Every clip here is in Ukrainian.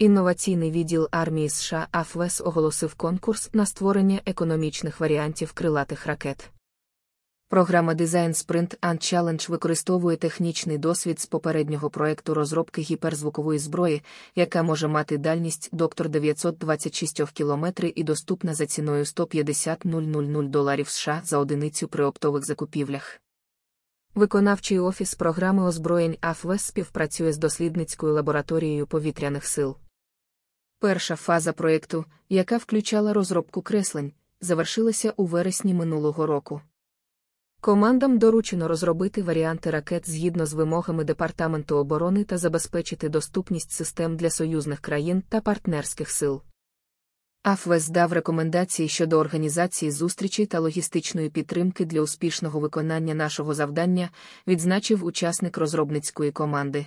Інноваційний відділ армії США АФВЕС оголосив конкурс на створення економічних варіантів крилатих ракет. Програма Design Sprint and Challenge використовує технічний досвід з попереднього проекту розробки гіперзвукової зброї, яка може мати дальність доктор 926 км і доступна за ціною 150 000 доларів США за одиницю при оптових закупівлях. Виконавчий офіс програми озброєнь АФВЕС співпрацює з дослідницькою лабораторією повітряних сил. Перша фаза проєкту, яка включала розробку креслень, завершилася у вересні минулого року. Командам доручено розробити варіанти ракет згідно з вимогами Департаменту оборони та забезпечити доступність систем для союзних країн та партнерських сил. АФВЕС дав рекомендації щодо організації зустрічі та логістичної підтримки для успішного виконання нашого завдання, відзначив учасник розробницької команди.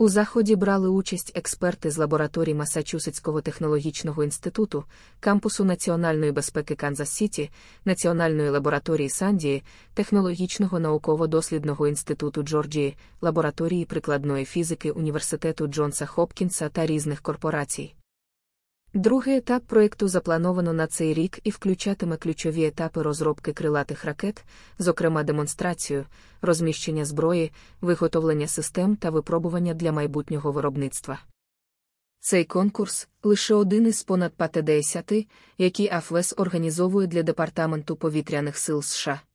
У заході брали участь експерти з лабораторій Масачусетського технологічного інституту, кампусу національної безпеки Канзас Сіті, Національної лабораторії Сандії, Технологічного науково-дослідного інституту Джорджії, лабораторії прикладної фізики університету Джонса Хопкінса та різних корпорацій. Другий етап проєкту заплановано на цей рік і включатиме ключові етапи розробки крилатих ракет, зокрема демонстрацію, розміщення зброї, виготовлення систем та випробування для майбутнього виробництва. Цей конкурс лише один із понад 50, які АФВЕС організовує для Департаменту повітряних сил США.